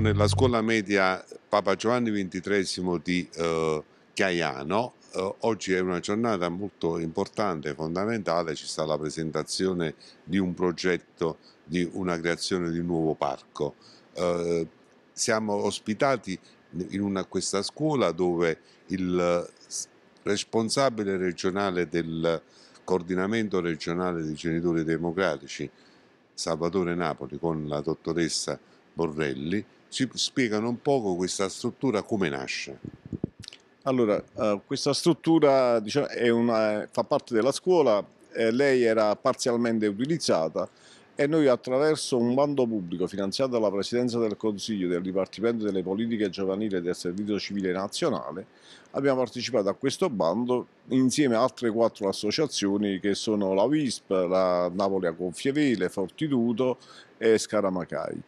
nella scuola media Papa Giovanni XXIII di eh, Chiaiano. Eh, oggi è una giornata molto importante, fondamentale, ci sta la presentazione di un progetto di una creazione di un nuovo parco. Eh, siamo ospitati in una, questa scuola dove il responsabile regionale del coordinamento regionale dei genitori democratici, Salvatore Napoli, con la dottoressa Borrelli, ci spiegano un poco questa struttura come nasce. Allora, uh, questa struttura diciamo, una, fa parte della scuola, eh, lei era parzialmente utilizzata e noi attraverso un bando pubblico finanziato dalla Presidenza del Consiglio del Dipartimento delle Politiche Giovanili e del Servizio Civile Nazionale abbiamo partecipato a questo bando insieme a altre quattro associazioni che sono la WISP, la Napoli a Gonfievele, Fortituto e Scaramacai.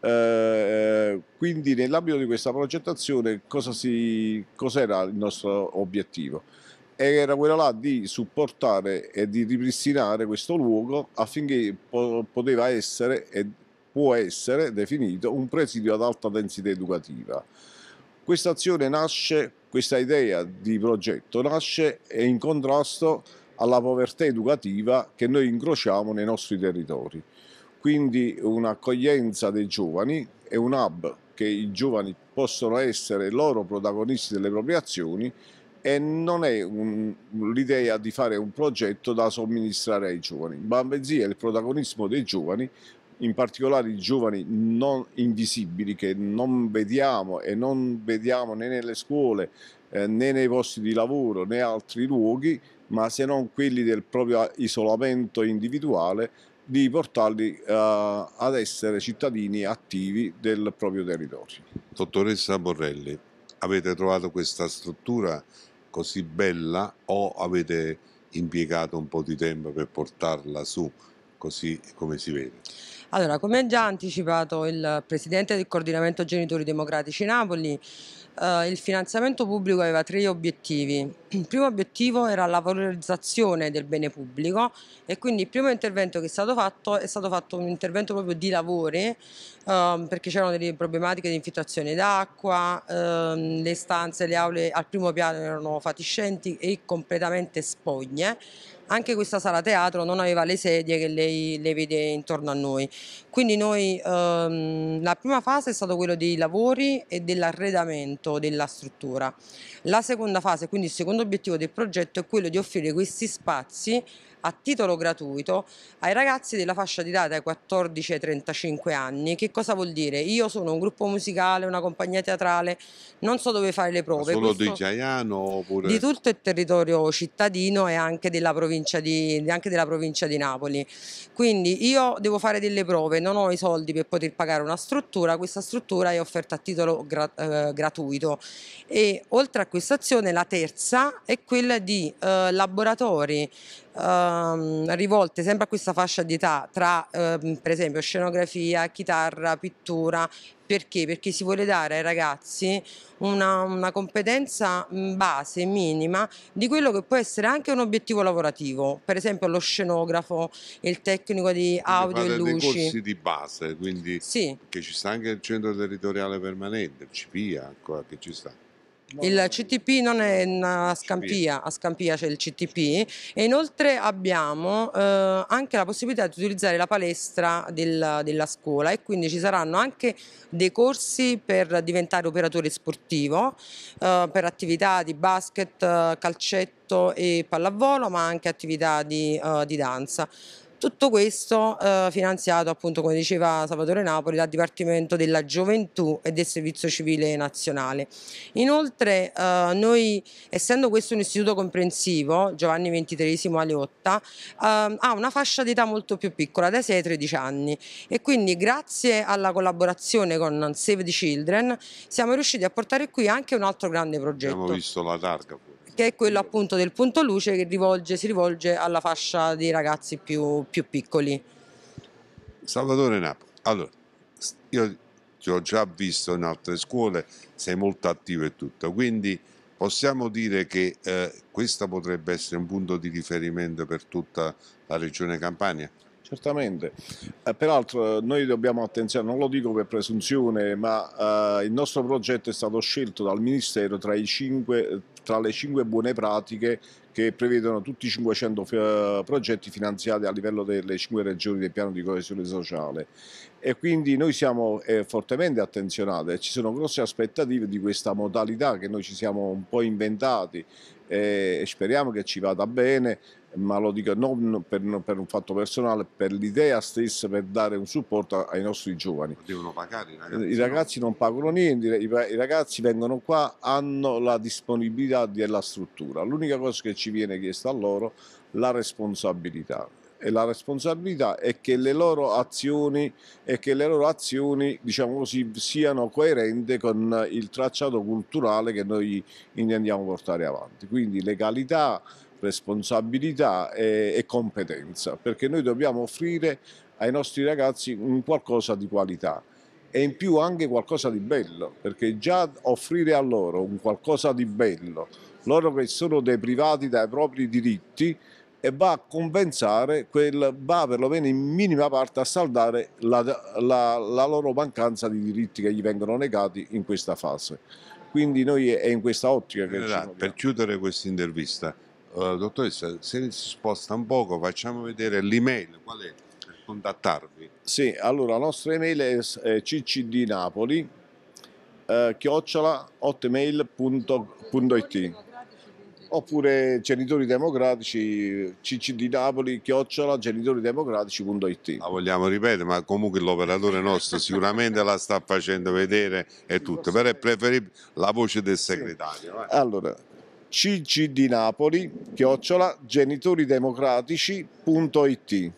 Eh, eh, quindi nell'ambito di questa progettazione cosa si, cos'era il nostro obiettivo? Era quello là di supportare e di ripristinare questo luogo affinché po- poteva essere e può essere definito un presidio ad alta densità educativa. Questa azione nasce, questa idea di progetto nasce in contrasto alla povertà educativa che noi incrociamo nei nostri territori quindi un'accoglienza dei giovani e un hub che i giovani possono essere loro protagonisti delle proprie azioni e non è l'idea di fare un progetto da somministrare ai giovani, ma bensì è il protagonismo dei giovani, in particolare i giovani non invisibili che non vediamo e non vediamo né nelle scuole eh, né nei posti di lavoro né altri luoghi, ma se non quelli del proprio isolamento individuale di portarli a, eh, ad essere cittadini attivi del proprio territorio. Dottoressa Borrelli, avete trovato questa struttura così bella o avete impiegato un po' di tempo per portarla su così come si vede? Allora, come ha già anticipato il Presidente del Coordinamento Genitori Democratici Napoli, eh, il finanziamento pubblico aveva tre obiettivi. Il primo obiettivo era la valorizzazione del bene pubblico e quindi il primo intervento che è stato fatto è stato fatto un intervento proprio di lavori ehm, perché c'erano delle problematiche di infiltrazione d'acqua, ehm, le stanze, le aule al primo piano erano fatiscenti e completamente spogne anche questa sala teatro non aveva le sedie che lei le vede intorno a noi. Quindi noi, ehm, la prima fase è stata quella dei lavori e dell'arredamento della struttura. La seconda fase, quindi il secondo obiettivo del progetto, è quello di offrire questi spazi a titolo gratuito ai ragazzi della fascia di età dai 14 ai 35 anni. Che cosa vuol dire? Io sono un gruppo musicale, una compagnia teatrale, non so dove fare le prove. Ma solo Questo, di Giaiano oppure? Di tutto il territorio cittadino e anche della, di, anche della provincia di Napoli. Quindi io devo fare delle prove, non ho i soldi per poter pagare una struttura, questa struttura è offerta a titolo gra eh, gratuito e oltre a questa azione la terza è quella di eh, laboratori ehm, rivolte sempre a questa fascia di età tra ehm, per esempio scenografia, chitarra, pittura, perché? Perché si vuole dare ai ragazzi una, una, competenza base, minima, di quello che può essere anche un obiettivo lavorativo, per esempio lo scenografo, il tecnico di audio e luci. Dei corsi di base, quindi sì. che ci sta anche il centro territoriale permanente, il CPIA, ancora che ci sta. Il CTP non è a Scampia, a Scampia c'è il CTP e inoltre abbiamo eh, anche la possibilità di utilizzare la palestra del, della scuola e quindi ci saranno anche dei corsi per diventare operatore sportivo, eh, per attività di basket, calcetto e pallavolo ma anche attività di, eh, di danza. Tutto questo eh, finanziato appunto come diceva Salvatore Napoli dal Dipartimento della Gioventù e del Servizio Civile Nazionale. Inoltre eh, noi essendo questo un istituto comprensivo, Giovanni XXIII Aliotta, eh, ha una fascia d'età molto più piccola, da 6 ai 13 anni e quindi grazie alla collaborazione con Save the Children siamo riusciti a portare qui anche un altro grande progetto. Abbiamo visto la targa che è quello appunto del punto luce che rivolge, si rivolge alla fascia dei ragazzi più, più piccoli. Salvatore Napoli, allora, io ti ho già visto in altre scuole, sei molto attivo e tutto, quindi possiamo dire che eh, questo potrebbe essere un punto di riferimento per tutta la regione Campania? Certamente, eh, peraltro eh, noi dobbiamo attenzione, non lo dico per presunzione, ma eh, il nostro progetto è stato scelto dal Ministero tra i, cinque, tra le cinque buone pratiche che prevedono tutti i 500 eh, progetti finanziati a livello delle cinque regioni del piano di coesione sociale e quindi noi siamo eh, fortemente attenzionati e ci sono grosse aspettative di questa modalità che noi ci siamo un po' inventati eh, e speriamo che ci vada bene ma lo dico non per, per, un fatto personale, per l'idea stessa, per dare un supporto ai nostri giovani. Devono pagare i ragazzi. I ragazzi non pagano niente, i, i, ragazzi vengono qua, hanno la disponibilità della struttura. L'unica cosa che ci viene chiesta a loro è la responsabilità. E la responsabilità è che le loro azioni, che le loro azioni diciamo così, siano coerenti con il tracciato culturale che noi intendiamo portare avanti. Quindi legalità, responsabilità e, e competenza, perché noi dobbiamo offrire ai nostri ragazzi un qualcosa di qualità e in più anche qualcosa di bello, perché già offrire a loro un qualcosa di bello, loro che sono deprivati dai propri diritti, e va a compensare, quel, va perlomeno in minima parte a saldare la, la, la loro mancanza di diritti che gli vengono negati in questa fase. Quindi noi è in questa ottica che... Allora, esatto, per chiudere questa intervista, eh, dottoressa, se si sposta un poco facciamo vedere l'email, qual è per contattarvi? Sì, allora la nostra email è eh, ccdnapoli eh, chiocciola hotmail.it oppure genitori democratici ccd napoli chiocciola genitoridemocratici.it la vogliamo ripetere ma comunque l'operatore nostro sicuramente la sta facendo vedere e tutto però è preferibile la voce del segretario sì. Eh. allora cc di Napoli, chiocciola, genitoridemocratici.it.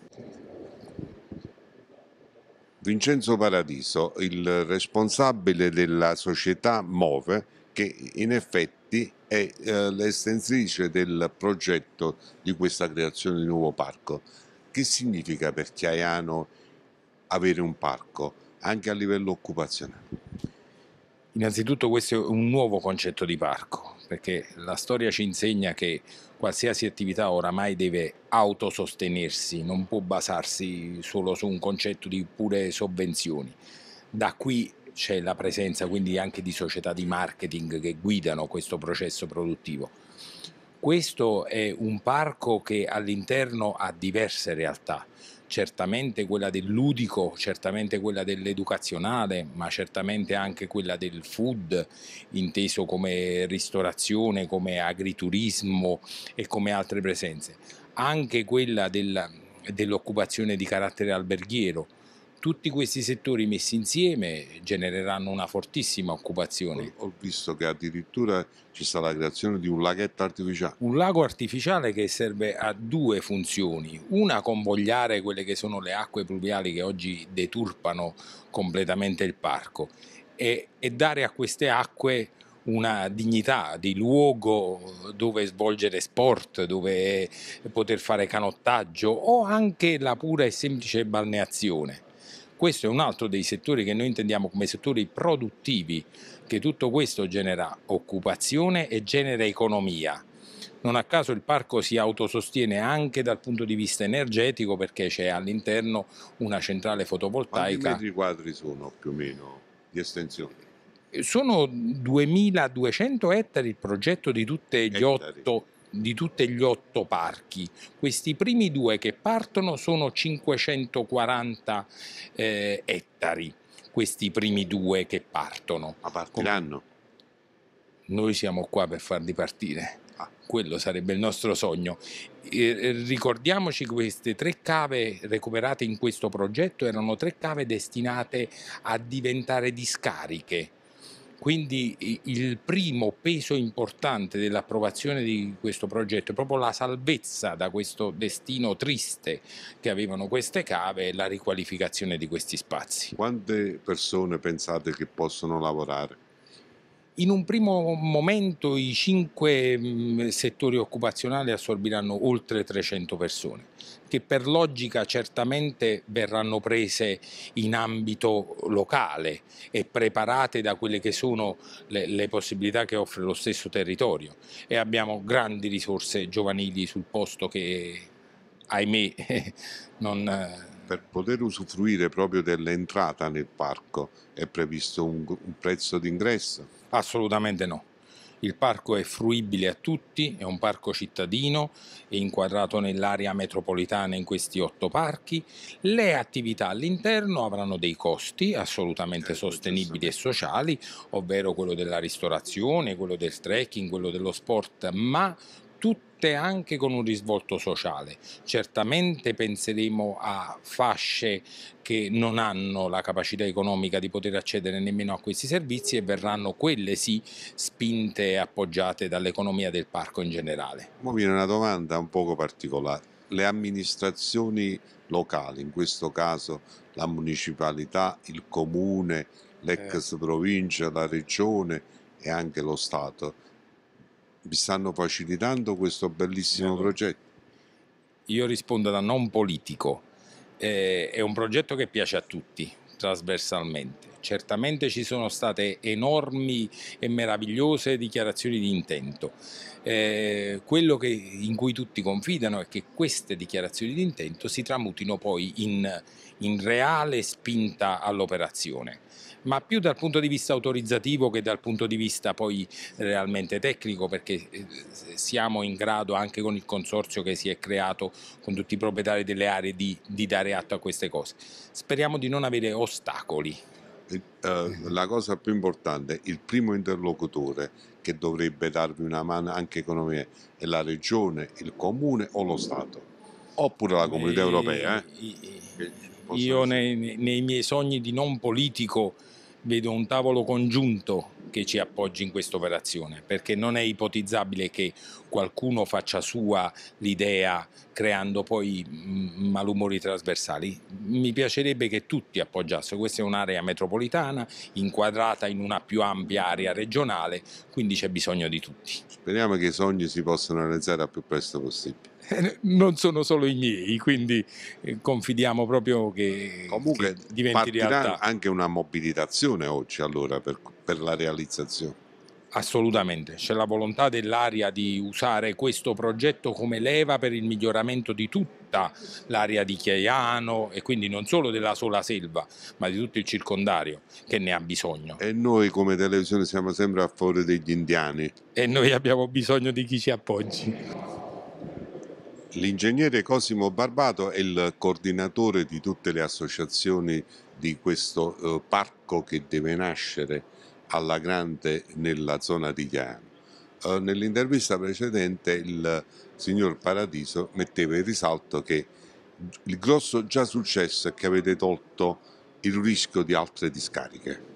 Vincenzo Paradiso, il responsabile della società Move, che in effetti è eh, l'estensione del progetto di questa creazione di nuovo parco. Che significa per Chiaiano avere un parco anche a livello occupazionale? Innanzitutto questo è un nuovo concetto di parco, perché la storia ci insegna che qualsiasi attività oramai deve autosostenersi, non può basarsi solo su un concetto di pure sovvenzioni. Da qui c'è la presenza quindi anche di società di marketing che guidano questo processo produttivo. Questo è un parco che all'interno ha diverse realtà certamente quella del ludico, certamente quella dell'educazionale, ma certamente anche quella del food, inteso come ristorazione, come agriturismo e come altre presenze, anche quella del, dell'occupazione di carattere alberghiero tutti questi settori messi insieme genereranno una fortissima occupazione. Ho, ho visto che addirittura ci sta la creazione di un laghetto artificiale. Un lago artificiale che serve a due funzioni. Una, convogliare quelle che sono le acque pluviali che oggi deturpano completamente il parco e, e dare a queste acque una dignità di luogo dove svolgere sport, dove poter fare canottaggio o anche la pura e semplice balneazione. Questo è un altro dei settori che noi intendiamo come settori produttivi, che tutto questo genera occupazione e genera economia. Non a caso il parco si autosostiene anche dal punto di vista energetico perché c'è all'interno una centrale fotovoltaica. Quanti metri quadri sono più o meno di estensione? Sono 2200 ettari il progetto di tutte gli ottari. otto di tutti gli otto parchi. Questi primi due che partono sono 540 eh, ettari, questi primi due che partono. Ma partiranno? Noi siamo qua per farli partire. Ah. Quello sarebbe il nostro sogno. ricordiamoci che queste tre cave recuperate in questo progetto erano tre cave destinate a diventare discariche quindi il primo peso importante dell'approvazione di questo progetto è proprio la salvezza da questo destino triste che avevano queste cave e la riqualificazione di questi spazi. Quante persone pensate che possono lavorare? In un primo momento i cinque settori occupazionali assorbiranno oltre 300 persone che per logica certamente verranno prese in ambito locale e preparate da quelle che sono le, le, possibilità che offre lo stesso territorio e abbiamo grandi risorse giovanili sul posto che ahimè non... Per poter usufruire proprio dell'entrata nel parco è previsto un, un prezzo d'ingresso? Assolutamente no. Il parco è fruibile a tutti, è un parco cittadino, è inquadrato nell'area metropolitana in questi otto parchi. Le attività all'interno avranno dei costi assolutamente certo, sostenibili e sociali, ovvero quello della ristorazione, quello del trekking, quello dello sport, ma forte anche con un risvolto sociale. Certamente penseremo a fasce che non hanno la capacità economica di poter accedere nemmeno a questi servizi e verranno quelle sì spinte e appoggiate dall'economia del parco in generale. Mi viene una domanda un poco particolare. Le amministrazioni locali, in questo caso la municipalità, il comune, l'ex eh. provincia, la regione e anche lo Stato, vi stanno facilitando questo bellissimo allora, progetto? Io rispondo da non politico, eh, è un progetto che piace a tutti, trasversalmente. Certamente ci sono state enormi e meravigliose dichiarazioni di intento. Eh, quello che, in cui tutti confidano è che queste dichiarazioni di intento si tramutino poi in, in reale spinta all'operazione ma più dal punto di vista autorizzativo che dal punto di vista poi realmente tecnico, perché eh, siamo in grado anche con il consorzio che si è creato con tutti i proprietari delle aree di, di dare atto a queste cose. Speriamo di non avere ostacoli eh, la cosa più importante, il primo interlocutore che dovrebbe darvi una mano anche economia è la regione, il comune o lo Stato, oppure la comunità eh, europea. Eh? Io nei, nei miei sogni di non politico vedo un tavolo congiunto che ci appoggi in questa operazione, perché non è ipotizzabile che qualcuno faccia sua l'idea creando poi mm, malumori trasversali. Mi piacerebbe che tutti appoggiassero, questa è un'area metropolitana inquadrata in una più ampia area regionale, quindi c'è bisogno di tutti. Speriamo che i sogni si possano realizzare al più presto possibile. Eh, non sono solo i miei, quindi eh, confidiamo proprio che, Comunque, che diventi realtà. anche una mobilitazione oggi allora per, per la realizzazione. Assolutamente, c'è la volontà dell'area di usare questo progetto come leva per il miglioramento di tutta l'area di Chiaiano e quindi non solo della sola selva, ma di tutto il circondario che ne ha bisogno. E noi come televisione siamo sempre a favore degli indiani. E noi abbiamo bisogno di chi ci appoggi. L'ingegnere Cosimo Barbato è il coordinatore di tutte le associazioni di questo eh, parco che deve nascere alla grande nella zona di Chiano. Eh, nell'intervista precedente il signor Paradiso metteva in risalto che il grosso già successo è che avete tolto il rischio di altre discariche.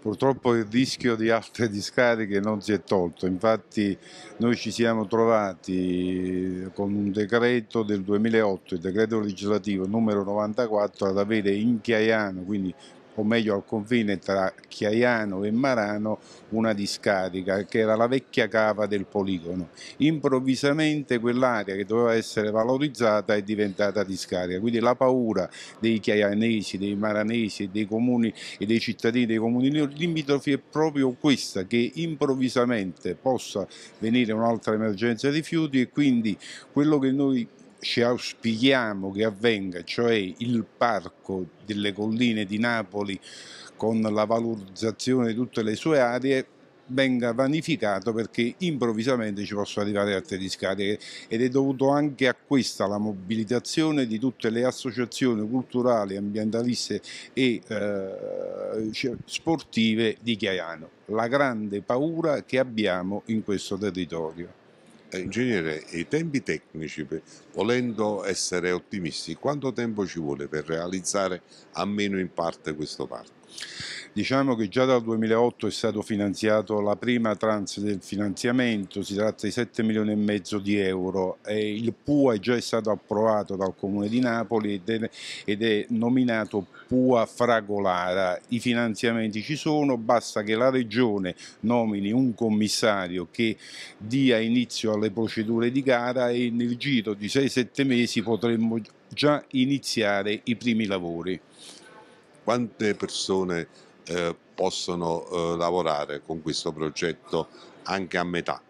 Purtroppo il rischio di altre discariche non si è tolto, infatti noi ci siamo trovati con un decreto del 2008, il decreto legislativo numero 94, ad avere in Chiaiano, quindi o meglio al confine tra Chiaiano e Marano, una discarica che era la vecchia cava del poligono. Improvvisamente quell'area che doveva essere valorizzata è diventata discarica, quindi la paura dei chiaianesi, dei maranesi, dei comuni e dei cittadini dei comuni limitrofi è proprio questa, che improvvisamente possa venire un'altra emergenza di rifiuti e quindi quello che noi ci auspichiamo che avvenga, cioè il parco delle colline di Napoli con la valorizzazione di tutte le sue aree, venga vanificato perché improvvisamente ci possono arrivare altre discariche ed è dovuto anche a questa la mobilitazione di tutte le associazioni culturali, ambientaliste e eh, sportive di Chiaiano, la grande paura che abbiamo in questo territorio. Eh, ingegnere, i tempi tecnici, volendo essere ottimisti, quanto tempo ci vuole per realizzare almeno in parte questo parco? Diciamo che già dal 2008 è stato finanziato la prima tranche del finanziamento, si tratta di 7 milioni e mezzo di euro. E il PUA è già stato approvato dal Comune di Napoli ed è, ed è nominato PUA Fragolara. I finanziamenti ci sono, basta che la Regione nomini un commissario che dia inizio alle procedure di gara e nel giro di 6-7 mesi potremmo già iniziare i primi lavori quante persone eh, possono eh, lavorare con questo progetto anche a metà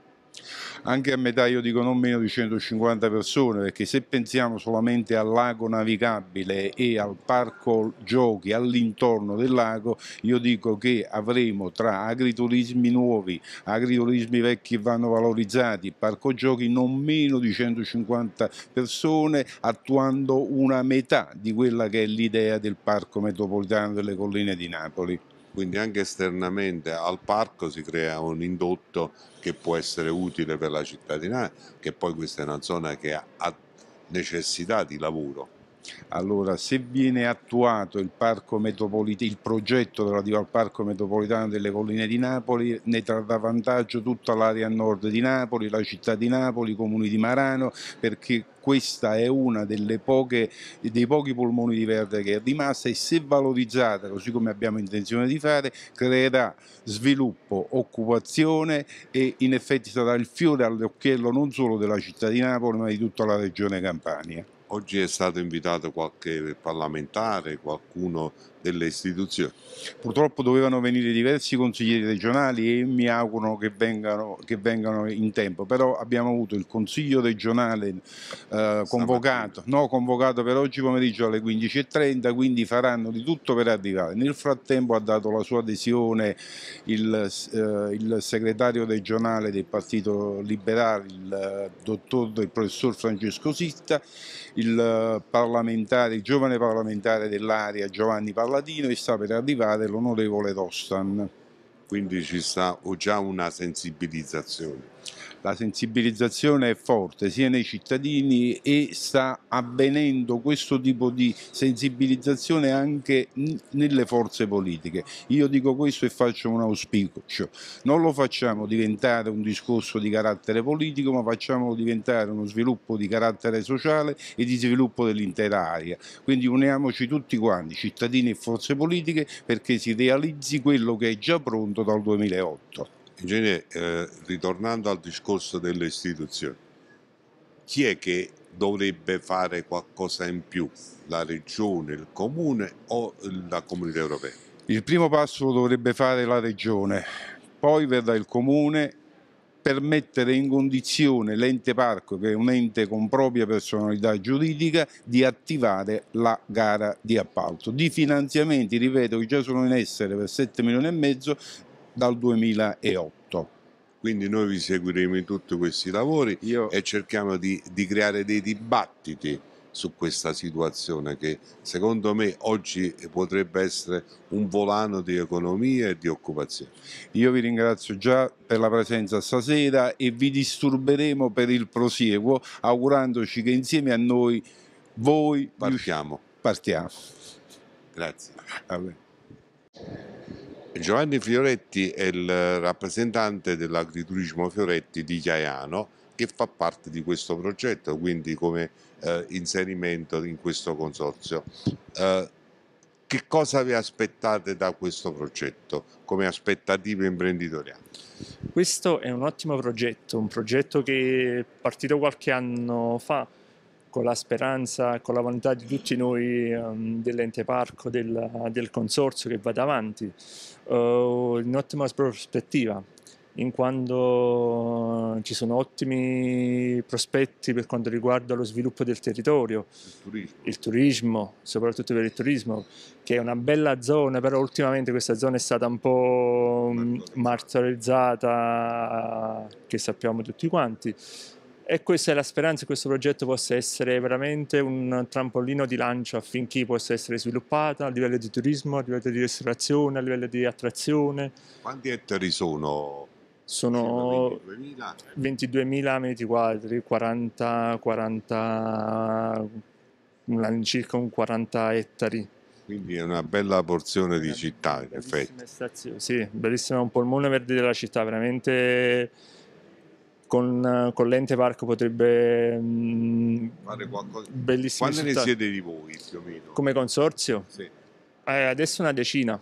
anche a metà io dico non meno di 150 persone, perché se pensiamo solamente al lago navigabile e al parco giochi all'intorno del lago, io dico che avremo tra agriturismi nuovi, agriturismi vecchi vanno valorizzati, parco giochi non meno di 150 persone, attuando una metà di quella che è l'idea del parco metropolitano delle colline di Napoli quindi anche esternamente al parco si crea un indotto che può essere utile per la cittadinanza, che poi questa è una zona che ha necessità di lavoro allora, se viene attuato il, il progetto relativo al Parco Metropolitano delle Colline di Napoli, ne trarrà vantaggio tutta l'area nord di Napoli, la città di Napoli, i comuni di Marano, perché questa è una delle poche, dei pochi polmoni di verde che è rimasta e se valorizzata così come abbiamo intenzione di fare creerà sviluppo, occupazione e in effetti sarà il fiore all'occhiello non solo della città di Napoli ma di tutta la regione Campania. Oggi è stato invitato qualche parlamentare, qualcuno delle istituzioni. Purtroppo dovevano venire diversi consiglieri regionali e mi auguro che vengano, che vengano in tempo, però abbiamo avuto il consiglio regionale eh, convocato, no, convocato, per oggi pomeriggio alle 15.30, quindi faranno di tutto per arrivare. Nel frattempo ha dato la sua adesione il, eh, il segretario regionale del Partito Liberale, il, eh, dottor, il professor Francesco Sitta, il, eh, parlamentare, il giovane parlamentare dell'area Giovanni Pallavini, Paladino e sta per arrivare l'onorevole Rostan. Quindi ci sta già una sensibilizzazione la sensibilizzazione è forte sia nei cittadini e sta avvenendo questo tipo di sensibilizzazione anche nelle forze politiche. Io dico questo e faccio un auspicio, non lo facciamo diventare un discorso di carattere politico ma facciamolo diventare uno sviluppo di carattere sociale e di sviluppo dell'intera area. Quindi uniamoci tutti quanti, cittadini e forze politiche, perché si realizzi quello che è già pronto dal 2008. Ingegnere, eh, ritornando al discorso delle istituzioni, chi è che dovrebbe fare qualcosa in più? La regione, il comune o la comunità europea? Il primo passo lo dovrebbe fare la regione, poi verrà il comune per mettere in condizione l'ente parco, che è un ente con propria personalità giuridica, di attivare la gara di appalto. Di finanziamenti, ripeto, che già sono in essere per 7 milioni e mezzo dal 2008. Quindi noi vi seguiremo in tutti questi lavori Io... e cerchiamo di, di creare dei dibattiti su questa situazione che secondo me oggi potrebbe essere un volano di economia e di occupazione. Io vi ringrazio già per la presenza stasera e vi disturberemo per il prosieguo augurandoci che insieme a noi voi partiamo. partiamo. Grazie. Vabbè. Giovanni Fioretti è il rappresentante dell'agriturismo Fioretti di Chiaiano che fa parte di questo progetto, quindi come eh, inserimento in questo consorzio. Eh, che cosa vi aspettate da questo progetto come aspettative imprenditoriali? Questo è un ottimo progetto, un progetto che è partito qualche anno fa con la speranza, con la volontà di tutti noi um, dell'ente parco, del, del, consorzio che vada avanti, uh, eh, in ottima prospettiva, in quanto ci sono ottimi prospetti per quanto riguarda lo sviluppo del territorio, il turismo. il turismo, soprattutto per il turismo, che è una bella zona, però ultimamente questa zona è stata un po' mm, martorizzata, che sappiamo tutti quanti e questa è la speranza che questo progetto possa essere veramente un trampolino di lancio affinché possa essere sviluppata a livello di turismo, a livello di ristorazione, a livello di attrazione. Quanti ettari sono? Sono 22.000 metri quadri, 40, 40, circa un 40 ettari. Quindi è una bella porzione di città, in effetti. Stazione, sì, bellissima, un polmone verde della città, veramente con, con l'ente parco potrebbe mm, fare qualcosa. Bellissimo. Quante città. ne siete di voi più o meno? Come consorzio? Sì. Eh, adesso una decina,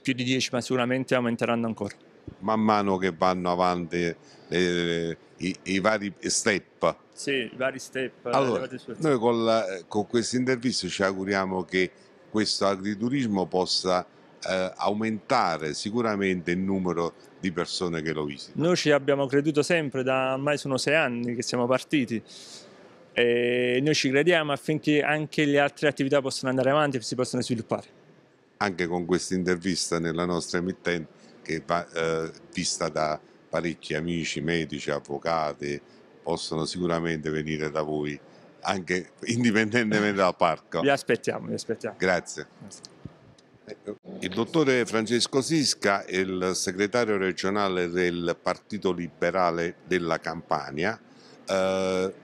più di dieci, ma sicuramente aumenteranno ancora. Man mano che vanno avanti le, eh, le, i, i, vari step. Sì, i vari step. Eh, allora, noi con, la, eh, con questa intervista ci auguriamo che questo agriturismo possa eh, aumentare sicuramente il numero di persone che lo visitano. Noi ci abbiamo creduto sempre, da ormai sono sei anni che siamo partiti. E noi ci crediamo affinché anche le altre attività possano andare avanti e si possano sviluppare. Anche con questa intervista nella nostra emittente, che va eh, vista da parecchi amici, medici, avvocati, possono sicuramente venire da voi anche indipendentemente dal parco. Vi aspettiamo, vi aspettiamo. Grazie. Grazie. Eh, il dottore Francesco Sisca è il segretario regionale del Partito Liberale della Campania. Eh,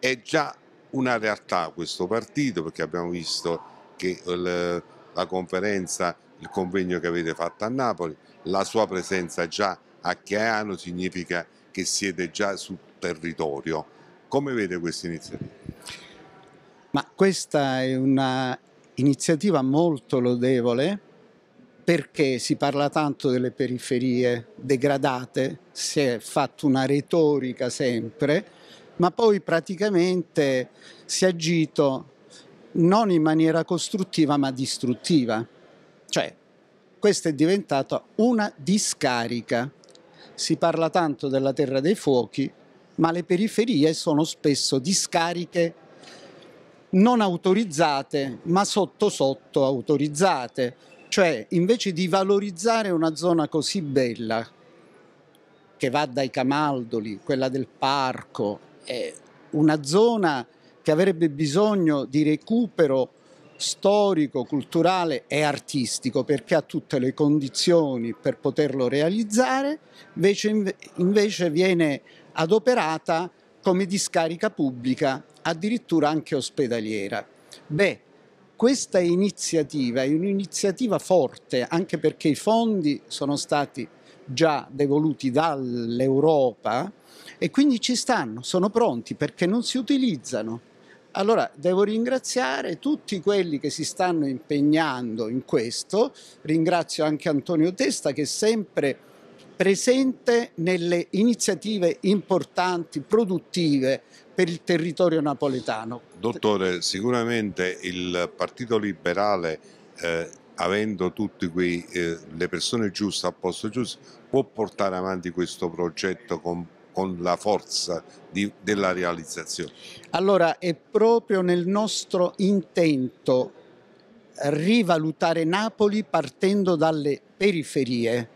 è già una realtà questo partito perché abbiamo visto che il, eh, la conferenza, il convegno che avete fatto a Napoli, la sua presenza già a Chiaiano significa che siete già sul territorio. Come vede questa iniziativa? Ma questa è una iniziativa molto lodevole perché si parla tanto delle periferie degradate, si è fatta una retorica sempre, ma poi praticamente si è agito non in maniera costruttiva ma distruttiva. Cioè, questa è diventata una discarica. Si parla tanto della terra dei fuochi, ma le periferie sono spesso discariche non autorizzate, ma sotto sotto autorizzate cioè, invece di valorizzare una zona così bella, che va dai Camaldoli, quella del parco, è una zona che avrebbe bisogno di recupero storico, culturale e artistico perché ha tutte le condizioni per poterlo realizzare, invece, invece viene adoperata come discarica pubblica, addirittura anche ospedaliera. Beh, questa iniziativa è un'iniziativa forte anche perché i fondi sono stati già devoluti dall'Europa e quindi ci stanno, sono pronti perché non si utilizzano. Allora devo ringraziare tutti quelli che si stanno impegnando in questo, ringrazio anche Antonio Testa che è sempre presente nelle iniziative importanti, produttive per il territorio napoletano. Dottore, sicuramente il Partito Liberale, eh, avendo tutte eh, le persone giuste al posto giusto, può portare avanti questo progetto con, con la forza di, della realizzazione. Allora, è proprio nel nostro intento rivalutare Napoli partendo dalle periferie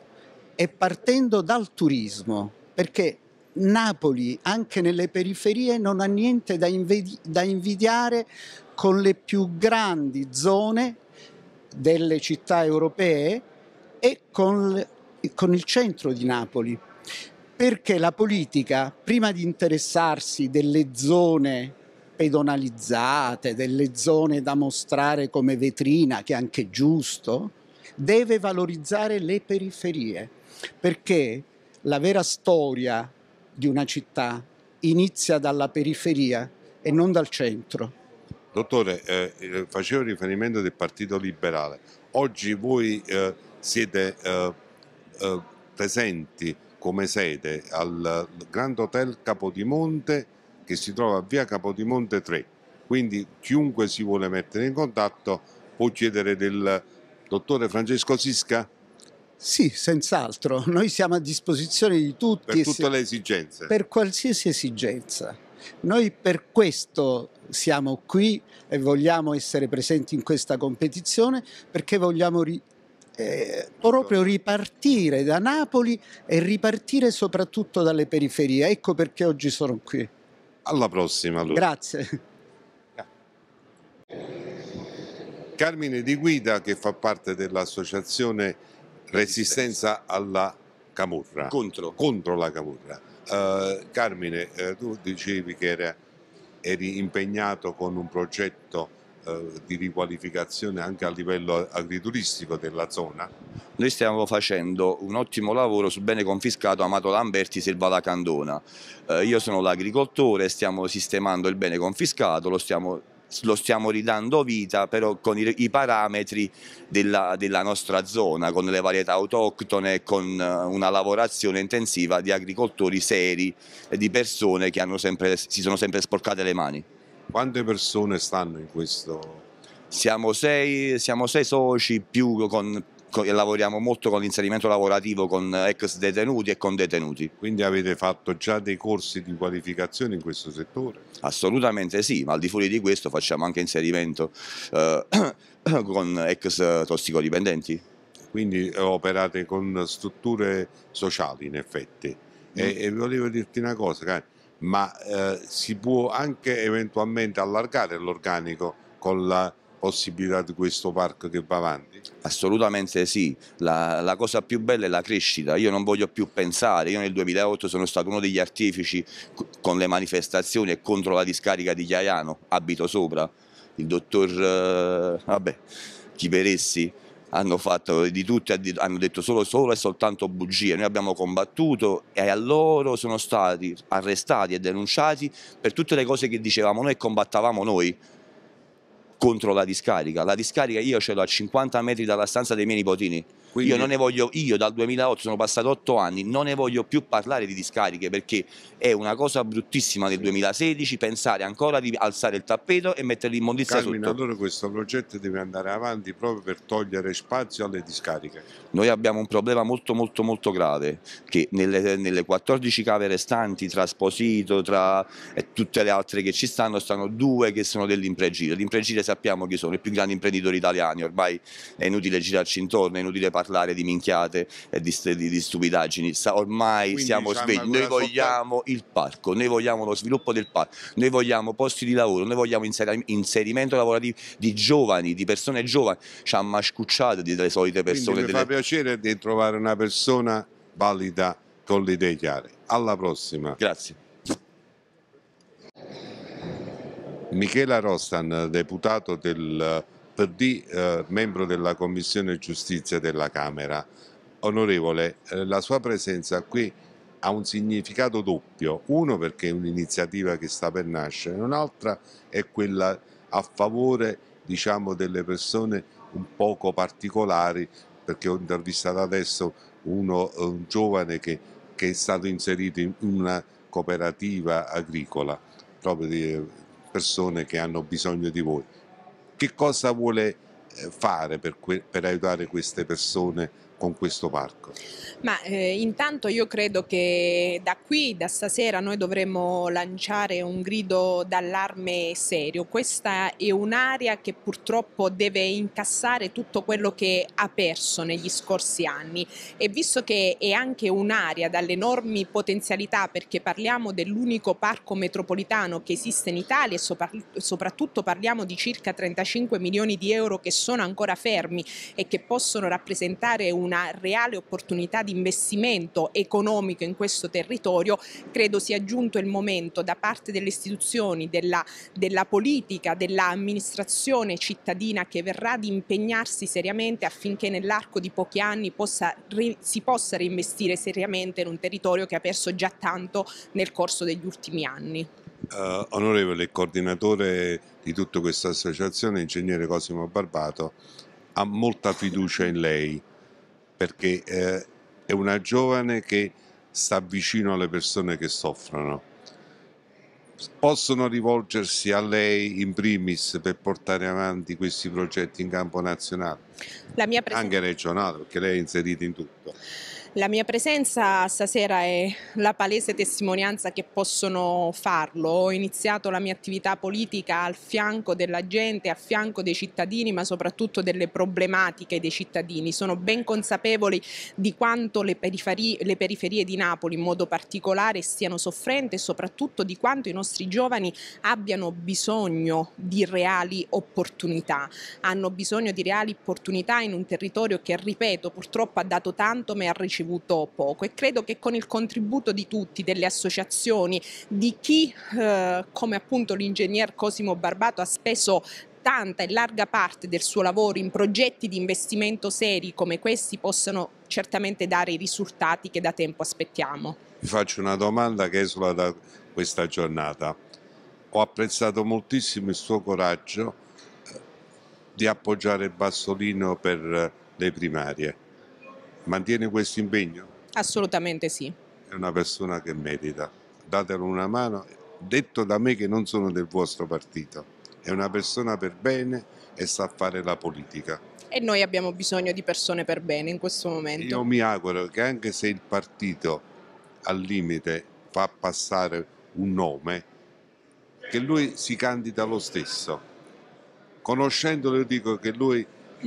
e partendo dal turismo, perché Napoli, anche nelle periferie, non ha niente da, invidi da invidiare con le più grandi zone delle città europee e con, con il centro di Napoli. Perché la politica, prima di interessarsi delle zone pedonalizzate, delle zone da mostrare come vetrina, che è anche giusto, deve valorizzare le periferie, perché la vera storia di una città inizia dalla periferia e non dal centro. Dottore, eh, eh facevo riferimento del Partito Liberale. Oggi voi eh, siete eh, eh, presenti come sede al Grand Hotel Capodimonte che si trova a via Capodimonte 3. Quindi chiunque si vuole mettere in contatto può chiedere del dottore Francesco Sisca? Sì, senz'altro. Noi siamo a disposizione di tutti. Per tutte le esigenze. Per qualsiasi esigenza. Noi per questo siamo qui e vogliamo essere presenti in questa competizione perché vogliamo ri... eh, proprio ripartire da Napoli e ripartire soprattutto dalle periferie. Ecco perché oggi sono qui. Alla prossima, allora. Grazie. Carmine Di Guida, che fa parte dell'associazione resistenza alla camurra Contro. Contro la camurra. Eh, Carmine, eh, tu dicevi che era, eri impegnato con un progetto eh, di riqualificazione anche a livello agrituristico della zona? Noi stiamo facendo un ottimo lavoro sul bene confiscato Amato Lamberti Selva la Candona. Eh, io sono l'agricoltore, stiamo sistemando il bene confiscato, lo stiamo lo stiamo ridando vita però con i, i parametri della, della, nostra zona, con le varietà autoctone con eh, una lavorazione intensiva di agricoltori seri e di persone che sempre, si sono sempre sporcate le mani. Quante persone stanno in questo? Siamo sei, siamo sei soci più con lavoriamo molto con l'inserimento lavorativo con ex detenuti e con detenuti. Quindi avete fatto già dei corsi di qualificazione in questo settore? Assolutamente sì, ma al di fuori di questo facciamo anche inserimento eh, con ex tossicodipendenti. Quindi eh, operate con strutture sociali in effetti. Mm. E, e, volevo dirti una cosa, ma eh, si può anche eventualmente allargare l'organico con la possibilità di questo parco che va avanti? Assolutamente sì, la, la, cosa più bella è la crescita, io non voglio più pensare, io nel 2008 sono stato uno degli artifici con le manifestazioni e contro la discarica di Chiaiano, abito sopra, il dottor eh, vabbè, Chiperessi hanno fatto di tutto, hanno detto solo, solo e soltanto bugie, noi abbiamo combattuto e a loro sono stati arrestati e denunciati per tutte le cose che dicevamo noi e combattavamo noi, contro la discarica. La discarica io ce l'ho a 50 metri dalla stanza dei miei nipotini. Quindi... Io, voglio, io dal 2008 sono passato 8 anni, non ne voglio più parlare di discariche perché è una cosa bruttissima del 2016 pensare ancora di alzare il tappeto e mettere l'immondizia Carmine, sotto. allora questo progetto deve andare avanti proprio per togliere spazio alle discariche. Noi abbiamo un problema molto molto molto grave che nelle, nelle 14 cave restanti tra Sposito, tra eh, tutte le altre che ci stanno, stanno due che sono dell'impregire. L'impregire sappiamo chi sono, i più grandi imprenditori italiani, ormai è inutile girarci intorno, è inutile parlare parlare di minchiate e di, di, di stupidaggini. ormai Quindi siamo svegli, noi vogliamo soltanto... il parco, noi vogliamo lo sviluppo del parco, noi vogliamo posti di lavoro, noi vogliamo inser inserimento lavorativo di giovani, di persone giovani. Ci ha mascucciato di delle solite persone. Quindi mi delle... fa piacere di trovare una persona valida con le idee chiare. Alla prossima. Grazie. Michela Rostan, deputato del PD, eh, membro della Commissione Giustizia della Camera. Onorevole, eh, la sua presenza qui ha un significato doppio, uno perché è un'iniziativa che sta per nascere, un'altra è quella a favore diciamo, delle persone un poco particolari, perché ho intervistato adesso uno, eh, un giovane che, che, è stato inserito in una cooperativa agricola, proprio di eh, persone che hanno bisogno di voi che cosa vuole eh, fare per, per aiutare queste persone con questo parco? Ma eh, intanto io credo che da qui, da stasera, noi dovremmo lanciare un grido d'allarme serio. Questa è un'area che purtroppo deve incassare tutto quello che ha perso negli scorsi anni e visto che è anche un'area dalle enormi potenzialità perché parliamo dell'unico parco metropolitano che esiste in Italia e soprattutto parliamo di circa 35 milioni di euro che sono ancora fermi e che possono rappresentare un una reale opportunità di investimento economico in questo territorio, credo sia giunto il momento da parte delle istituzioni, della, della politica, dell'amministrazione cittadina che verrà di impegnarsi seriamente affinché nell'arco di pochi anni possa, si possa reinvestire seriamente in un territorio che ha perso già tanto nel corso degli ultimi anni. Uh, onorevole, coordinatore di tutta questa associazione, ingegnere Cosimo Barbato, ha molta fiducia in lei perché eh, è una giovane che sta vicino alle persone che soffrono. Possono rivolgersi a lei in primis per portare avanti questi progetti in campo nazionale, anche regionale, perché lei è inserita in tutto. La mia presenza stasera è la palese testimonianza che possono farlo. Ho iniziato la mia attività politica al fianco della gente, a fianco dei cittadini, ma soprattutto delle problematiche dei cittadini. Sono ben consapevoli di quanto le, periferi, le periferie di Napoli in modo particolare stiano soffrendo e soprattutto di quanto i nostri giovani abbiano bisogno di reali opportunità. Hanno bisogno di reali opportunità in un territorio che, ripeto, purtroppo ha dato tanto ma ha ricevuto ricevuto poco e credo che con il contributo di tutti, delle associazioni, di chi eh, come appunto l'ingegner Cosimo Barbato ha speso tanta e larga parte del suo lavoro in progetti di investimento seri come questi possano certamente dare i risultati che da tempo aspettiamo. Vi faccio una domanda che esula da questa giornata. Ho apprezzato moltissimo il suo coraggio eh, di appoggiare Bassolino per eh, le primarie. Mantiene questo impegno? Assolutamente sì. È una persona che merita. Datelo una mano, detto da me che non sono del vostro partito. È una persona per bene e sa fare la politica. E noi abbiamo bisogno di persone per bene in questo momento. Io mi auguro che anche se il partito al limite fa passare un nome, che lui si candida lo stesso. Conoscendolo io dico che lui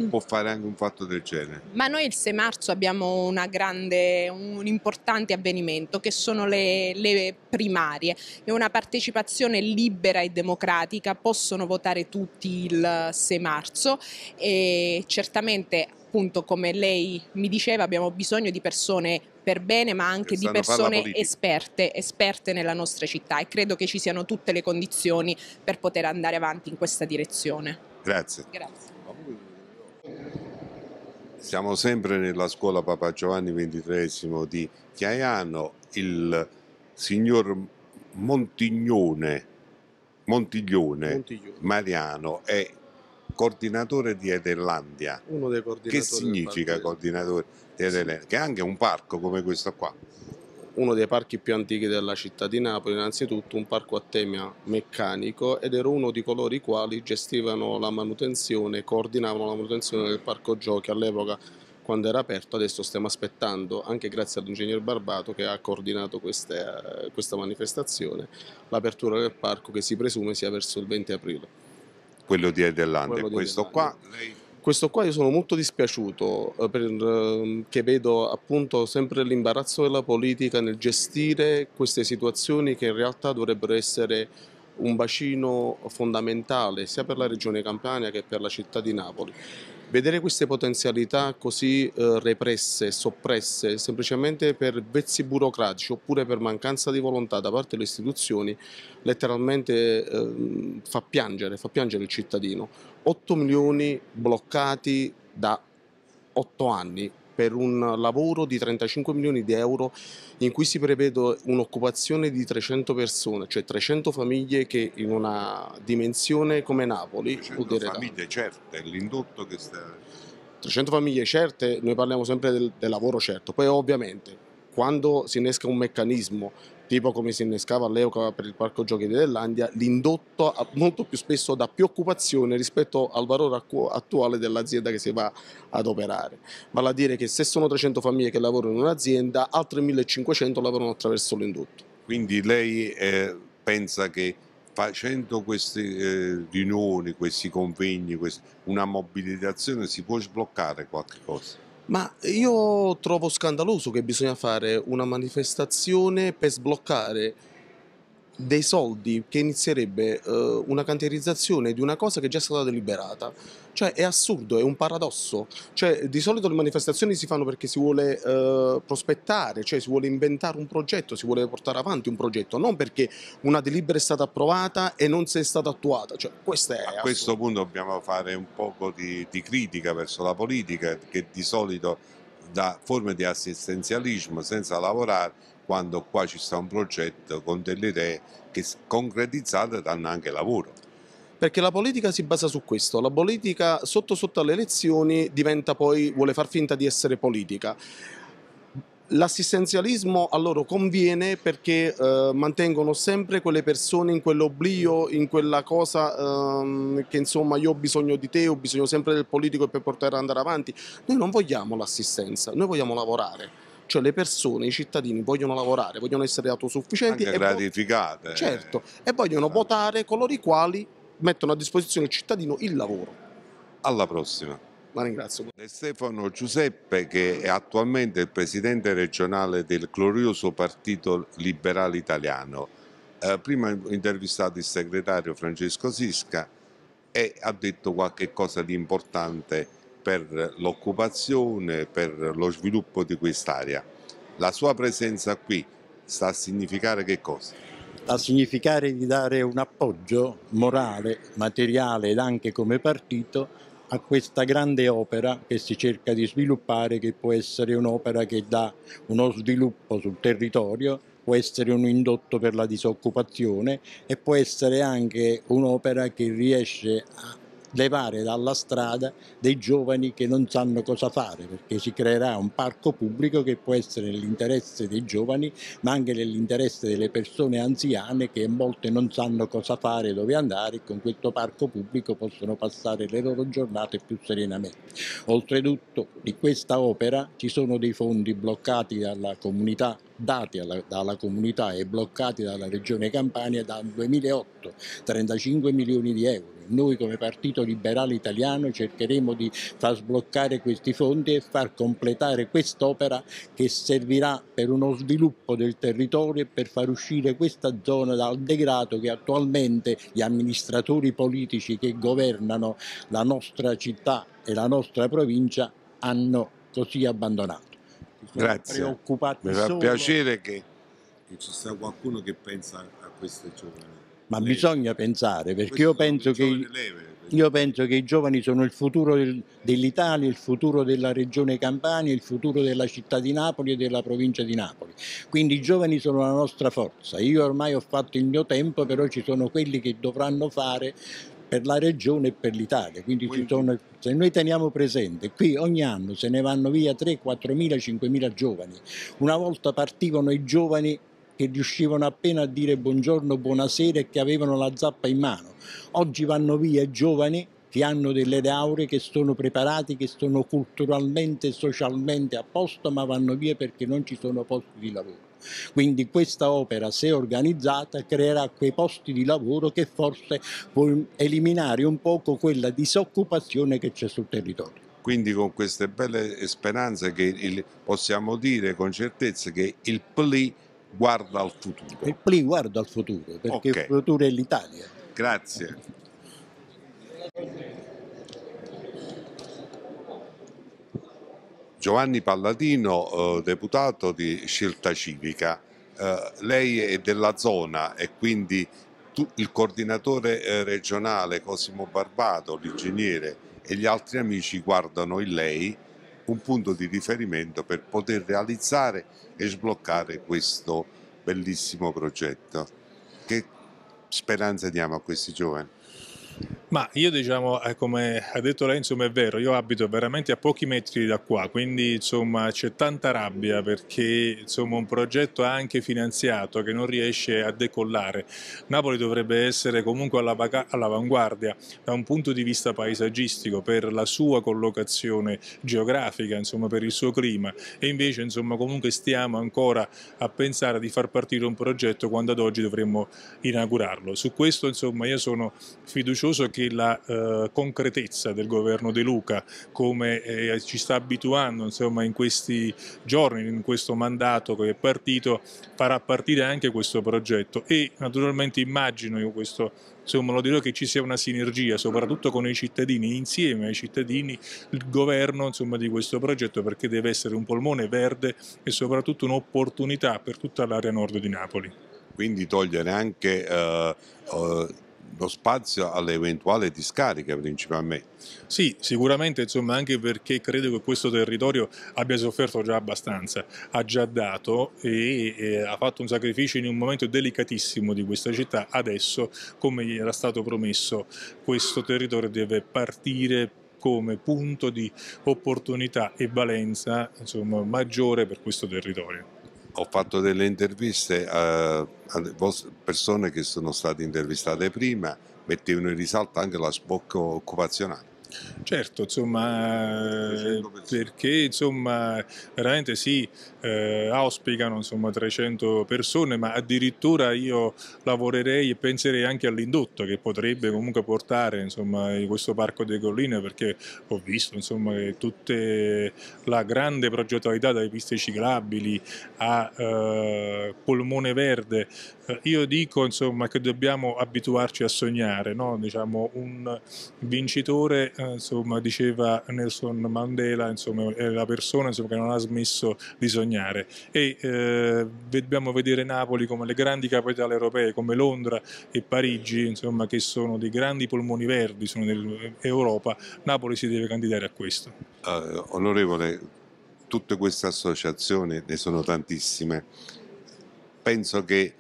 può fare anche un fatto del genere. Ma noi il 6 marzo abbiamo una grande, un importante avvenimento che sono le, le primarie. È una partecipazione libera e democratica, possono votare tutti il 6 marzo e certamente appunto come lei mi diceva abbiamo bisogno di persone per bene ma anche di persone esperte, esperte nella nostra città e credo che ci siano tutte le condizioni per poter andare avanti in questa direzione. Grazie. Grazie. Siamo sempre nella scuola Papa Giovanni XXIII di Chiaiano, il signor Montignone, Montiglione, Montiglione. Mariano è coordinatore di Edellandia. Uno dei coordinatori. Che significa coordinatore di Edellandia? Che è anche un parco come questo qua uno dei parchi più antichi della città di Napoli, innanzitutto un parco a tema meccanico ed ero uno di coloro i quali gestivano la manutenzione, coordinavano la manutenzione del parco giochi all'epoca quando era aperto, adesso stiamo aspettando, anche grazie all'ingegner Barbato che ha coordinato queste, questa manifestazione, l'apertura del parco che si presume sia verso il 20 aprile. Quello di Edelande, questo Edelande. qua lei questo qua io sono molto dispiaciuto eh, perché ehm, vedo appunto sempre l'imbarazzo della politica nel gestire queste situazioni che in realtà dovrebbero essere un bacino fondamentale sia per la regione Campania che per la città di Napoli. Vedere queste potenzialità così eh, represse, soppresse, semplicemente per vezzi burocratici oppure per mancanza di volontà da parte delle istituzioni, letteralmente eh, fa piangere, fa piangere il cittadino. 8 milioni bloccati da 8 anni per un lavoro di 35 milioni di euro in cui si prevede un'occupazione di 300 persone, cioè 300 famiglie che in una dimensione come Napoli... 300 famiglie certe, l'indotto che sta... 300 famiglie certe, noi parliamo sempre del, del lavoro certo, poi ovviamente quando si innesca un meccanismo tipo come si innescava all'epoca per il parco giochi dell'Andia, l'indotto molto più spesso dà più occupazione rispetto al valore attuale dell'azienda che si va ad operare. Vale a dire che se sono 300 famiglie che lavorano in un'azienda, altre 1500 lavorano attraverso l'indotto. Quindi lei eh, pensa che facendo queste eh, riunioni, questi convegni, questi, una mobilitazione si può sbloccare qualche cosa? Ma io trovo scandaloso che bisogna fare una manifestazione per sbloccare dei soldi che inizierebbe eh, una cantierizzazione di una cosa che è già stata deliberata. Cioè è assurdo, è un paradosso. Cioè, di solito le manifestazioni si fanno perché si vuole eh, prospettare, cioè si vuole inventare un progetto, si vuole portare avanti un progetto, non perché una delibera è stata approvata e non si è stata attuata. Cioè, questo A assurdo. questo punto dobbiamo fare un po' di, di critica verso la politica che di solito da forme di assistenzialismo senza lavorare quando qua ci sta un progetto con delle idee che concretizzate danno anche lavoro perché la politica si basa su questo, la politica sotto sotto alle elezioni diventa poi, vuole far finta di essere politica. L'assistenzialismo a loro conviene perché eh, mantengono sempre quelle persone in quell'oblio, in quella cosa ehm, che insomma io ho bisogno di te, ho bisogno sempre del politico per poter andare avanti. Noi non vogliamo l'assistenza, noi vogliamo lavorare cioè le persone, i cittadini vogliono lavorare, vogliono essere autosufficienti. Anche e gratificate. certo, e vogliono certo. votare coloro i quali mettono a disposizione del cittadino il lavoro. Alla prossima. La ringrazio. Stefano Giuseppe che è attualmente il presidente regionale del glorioso Partito Liberale Italiano. Eh, prima ho intervistato il segretario Francesco Sisca e ha detto qualche cosa di importante per l'occupazione, per lo sviluppo di quest'area. La sua presenza qui sta a significare che cosa? a significare di dare un appoggio morale, materiale ed anche come partito a questa grande opera che si cerca di sviluppare, che può essere un'opera che dà uno sviluppo sul territorio, può essere un indotto per la disoccupazione e può essere anche un'opera che riesce a levare dalla strada dei giovani che non sanno cosa fare, perché si creerà un parco pubblico che può essere nell'interesse dei giovani, ma anche nell'interesse delle persone anziane che molte non sanno cosa fare, dove andare e con questo parco pubblico possono passare le loro giornate più serenamente. Oltretutto di questa opera ci sono dei fondi bloccati dalla comunità dati alla, dalla comunità e bloccati dalla regione Campania dal 2008, 35 milioni di euro. Noi come Partito Liberale Italiano cercheremo di far sbloccare questi fondi e far completare quest'opera che servirà per uno sviluppo del territorio e per far uscire questa zona dal degrado che attualmente gli amministratori politici che governano la nostra città e la nostra provincia hanno così abbandonato. Cioè, Grazie. preoccupati Mi fa solo. piacere che, che, ci sia qualcuno che pensa a queste giovani. Ma leve. bisogna pensare, perché io penso, che, leve, io penso, che, i giovani sono il futuro del, dell'Italia, il futuro della regione Campania, il futuro della città di Napoli e della provincia di Napoli. Quindi i giovani sono la nostra forza. Io ormai ho fatto il mio tempo, però ci sono quelli che dovranno fare per la regione e per l'Italia. Quindi, Quindi. Sono, se noi teniamo presente, qui ogni anno se ne vanno via 3, 4 mila, 5 mila giovani. Una volta partivano i giovani che riuscivano appena a dire buongiorno, buonasera e che avevano la zappa in mano. Oggi vanno via i giovani che hanno delle lauree, che sono preparati, che sono culturalmente e socialmente a posto, ma vanno via perché non ci sono posti di lavoro. Quindi questa opera, se organizzata, creerà quei posti di lavoro che forse può eliminare un poco quella disoccupazione che c'è sul territorio. Quindi con queste belle speranze che il, possiamo dire con certezza che il PLI guarda al futuro. Il PLI guarda al futuro, perché okay. il futuro è l'Italia. Grazie. Giovanni Palladino, eh, deputato di Scelta Civica, eh, lei è della zona e quindi tu, il coordinatore eh, regionale Cosimo Barbato, l'ingegnere e gli altri amici guardano in lei un punto di riferimento per poter realizzare e sbloccare questo bellissimo progetto. Che speranza diamo a questi giovani? Ma io diciamo, come ha detto lei, insomma è vero, io abito veramente a pochi metri da qua, quindi insomma c'è tanta rabbia perché insomma un progetto anche finanziato che non riesce a decollare. Napoli dovrebbe essere comunque all'avanguardia da un punto di vista paesaggistico per la sua collocazione geografica, insomma per il suo clima e invece insomma comunque stiamo ancora a pensare di far partire un progetto quando ad oggi dovremmo inaugurarlo. Su questo insomma io sono fiducioso che anche la eh, concretezza del governo De Luca, come eh, ci sta abituando insomma, in questi giorni, in questo mandato che è partito, farà partire anche questo progetto e naturalmente immagino io questo insomma lo dirò che ci sia una sinergia soprattutto con i cittadini insieme ai cittadini il governo insomma, di questo progetto perché deve essere un polmone verde e soprattutto un'opportunità per tutta l'area nord di Napoli quindi togliere anche eh, eh lo spazio all'eventuale discarica principalmente. Sì, sicuramente insomma anche perché credo che questo territorio abbia sofferto già abbastanza, ha già dato e, e ha fatto un sacrificio in un momento delicatissimo di questa città, adesso come gli era stato promesso questo territorio deve partire come punto di opportunità e valenza insomma, maggiore per questo territorio ho fatto delle interviste eh, a, a persone che sono state intervistate prima, mettevano in risalto anche la sbocca occupazionale. Certo, insomma, perché insomma, veramente si sì, eh, auspicano insomma, 300 persone, ma addirittura io lavorerei e penserei anche all'indotto che potrebbe comunque portare insomma, in questo parco delle colline, perché ho visto insomma, che tutta la grande progettualità dalle piste ciclabili a eh, polmone verde io dico insomma, che dobbiamo abituarci a sognare, no? diciamo, un vincitore eh, insomma, diceva Nelson Mandela insomma, è la persona insomma, che non ha smesso di sognare e eh, dobbiamo vedere Napoli come le grandi capitali europee come Londra e Parigi insomma, che sono dei grandi polmoni verdi sono dell'Europa, Napoli si deve candidare a questo. Uh, onorevole, tutte queste associazioni, ne sono tantissime, penso che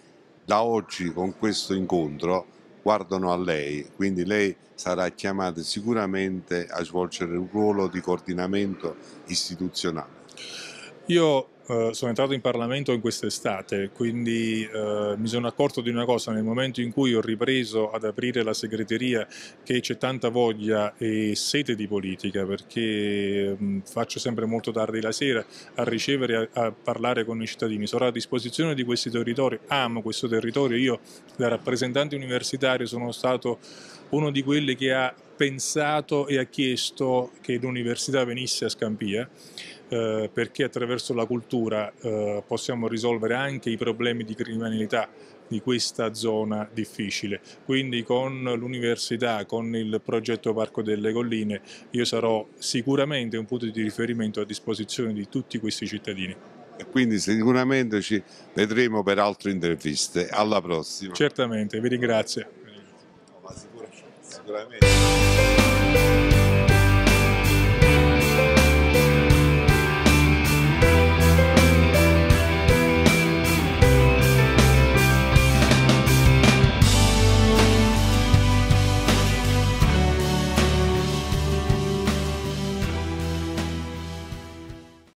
da oggi con questo incontro guardano a lei, quindi lei sarà chiamata sicuramente a svolgere un ruolo di coordinamento istituzionale. Io eh, sono entrato in Parlamento in quest'estate, quindi eh, mi sono accorto di una cosa, nel momento in cui ho ripreso ad aprire la segreteria, che c'è tanta voglia e sete di politica, perché mh, mm, faccio sempre molto tardi la sera a ricevere, a, a parlare con i cittadini, sarò a disposizione di questi territori, amo questo territorio, io da rappresentante universitario sono stato uno di quelli che ha pensato e ha chiesto che l'università venisse a Scampia eh, perché attraverso la cultura eh, possiamo risolvere anche i problemi di criminalità di questa zona difficile. Quindi con l'università, con il progetto Parco delle Colline, io sarò sicuramente un punto di riferimento a disposizione di tutti questi cittadini. E quindi sicuramente ci vedremo per altre interviste. Alla prossima. Certamente, vi ringrazio. sicuramente.